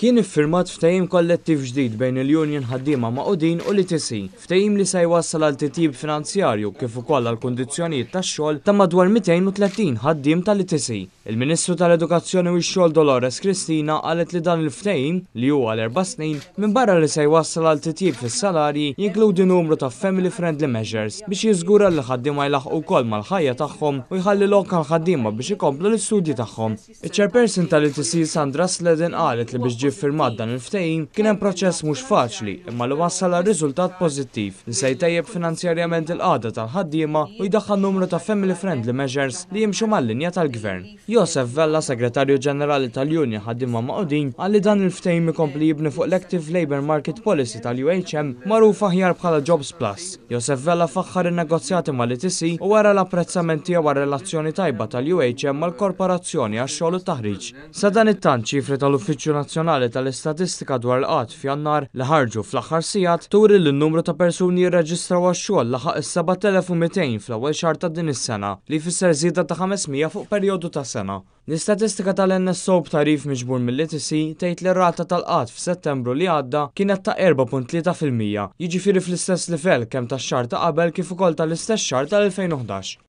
kien iffirmat ftajim kollettiv ġdid bejn il-Union ħaddiema ma' Udin u l-ITC, ftajim li se wassal għal titjib finanzjarju kif ukoll għal kondizzjonijiet tax-xogħol ta' madwar 230 ħaddim tal-ITC. Il-Ministru tal-Edukazzjoni u x-xogħol Dolores Kristina qalet li dan il-ftajim li huwa għal erba' snin minn barra li se wassal għal titjib fis-salarji jinkludi numru ta' family friendly measures biex jiżgura li ħaddiema jlaħqu wkoll mal-ħajja tagħhom u jħalli lokal għal ħaddiema biex ikomplu l-istudji tagħhom. Iċ-chairperson tal-ITC Sandra Sleden qalet li biex firmat dan il-ftejn kien hemm proċess mhux faċli imma li wassal għal riżultat pożittiv li se jtejjeb finanzjarjament il-qada tal-ħaddiema u jdaħħal numru ta' family friendly measures li jimxu mal-linja tal-gvern. Josef Vella, segretarju ġenerali tal-Unja ħaddiema maqudin, għalli dan il-ftejn ikompli jibni fuq l-Active Labor Market Policy tal-UHM magħruf aħjar bħala Jobs Plus. Josef Vella faħħar in-negozjati mal tisi u wara l-apprezzament tiegħu għar-relazzjoni tajba tal-UHM mal-korporazzjoni għax-xogħol u taħriġ. Sa dan it-tant ċifri tal-Uffiċċju Nazzjonali attwali tal-istatistika dwar l-qat f'jannar li ħarġu fl-aħħar sijat turi l numru ta' persuni jirreġistraw għax-xogħol laħaq is-7200 fl-ewwel xahar ta' din is-sena li jfisser zida ta' 500 fuq perjodu ta' sena. L-istatistika tal-NSO b'tarif miġbur mill litisi tgħid li rata tal-qat f'Settembru li għadda kienet ta' 4.3 jiġifieri fl-istess livell kemm tax xar ta' qabel kif ukoll tal-istess xarta tal-2011.